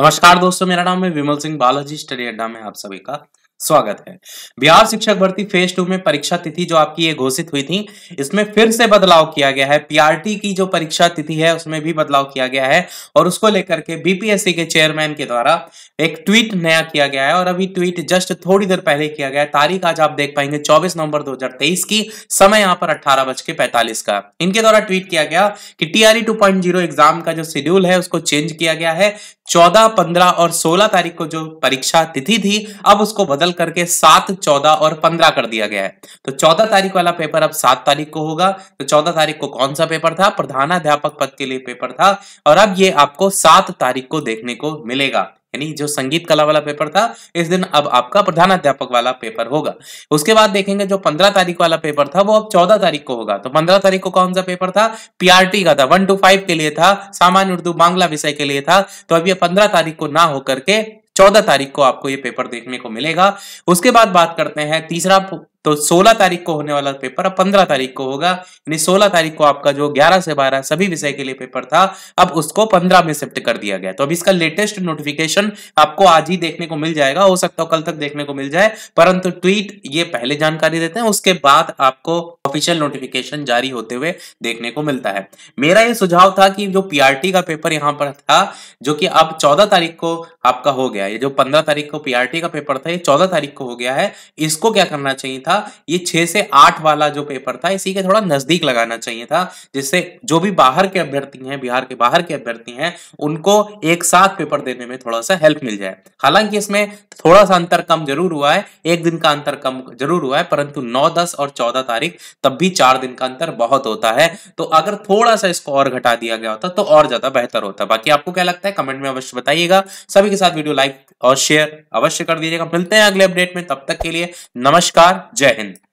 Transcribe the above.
नमस्कार दोस्तों मेरा नाम है विमल सिंह बालाजी स्टडी अड्डा में आप सभी का स्वागत है बिहार शिक्षक भर्ती फेज टू में परीक्षा तिथि जो आपकी ये घोषित हुई थी इसमें फिर से बदलाव किया गया है पीआरटी की जो परीक्षा तिथि है उसमें भी बदलाव किया गया है और उसको लेकर के बीपीएससी के चेयरमैन के द्वारा एक ट्वीट नया किया गया है और अभी ट्वीट जस्ट थोड़ी देर पहले किया गया है तारीख आज आप देख पाएंगे चौबीस नवंबर दो की समय यहाँ पर अट्ठारह बज के पैंतालीस का इनके द्वारा ट्वीट किया गया कि टीआरई टू एग्जाम का जो शेड्यूल है उसको चेंज किया गया है चौदह पंद्रह और सोलह तारीख को जो परीक्षा तिथि थी अब उसको बदल बदल करके सात चौदह और पंद्रह कर दिया गया है तो चौदह तारीख वाला पेपर अब सात तारीख को होगा तो चौदह तारीख को कौन सा पेपर था प्रधानाध्यापक पद के लिए पेपर था और अब ये आपको सात तारीख को देखने को मिलेगा यानी जो संगीत कला वाला पेपर था इस दिन अब आपका प्रधानाध्यापक वाला पेपर होगा उसके बाद देखेंगे जो पंद्रह तारीख वाला पेपर था वो अब चौदह तारीख को होगा तो पंद्रह तारीख को कौन सा पेपर था पीआरटी का था वन टू फाइव के लिए था सामान्य उर्दू बांग्ला विषय के लिए था तो अब ये पंद्रह तारीख को ना होकर के चौदह तारीख को आपको ये पेपर देखने को मिलेगा उसके बाद बात करते हैं तीसरा तो 16 तारीख को होने वाला पेपर अब 15 तारीख को होगा यानी 16 तारीख को आपका जो 11 से 12 सभी विषय के लिए पेपर था अब उसको 15 में शिफ्ट कर दिया गया तो अब इसका लेटेस्ट नोटिफिकेशन आपको आज ही देखने को मिल जाएगा हो सकता है कल तक देखने को मिल जाए परंतु ट्वीट ये पहले जानकारी देते हैं उसके बाद आपको ऑफिशियल नोटिफिकेशन जारी होते हुए देखने को मिलता है मेरा ये सुझाव था कि जो पीआरटी का पेपर यहाँ पर था जो कि अब चौदह तारीख को आपका हो गया ये जो पंद्रह तारीख को पीआरटी का पेपर था ये चौदह तारीख को हो गया है इसको क्या करना चाहिए था था ये छह से आठ वाला जो पेपर था इसी के थोड़ा नज़दीक लगाना चाहिए था जिससे जो भी बाहर के अभ्यर्थी हैं बिहार के बाहर के अभ्यर्थी हैं उनको एक साथ पेपर देने में थोड़ा सा हेल्प मिल जाए हालांकि इसमें थोड़ा सा अंतर कम जरूर हुआ है एक दिन का अंतर कम जरूर हुआ है परंतु नौ दस और चौदह तारीख तब भी चार दिन का अंतर बहुत होता है तो अगर थोड़ा सा इसको और घटा दिया गया होता तो और ज्यादा बेहतर होता बाकी आपको क्या लगता है कमेंट में अवश्य बताइएगा सभी के साथ वीडियो लाइक और शेयर अवश्य कर दीजिएगा मिलते हैं अगले अपडेट में तब तक के लिए नमस्कार जय हिंद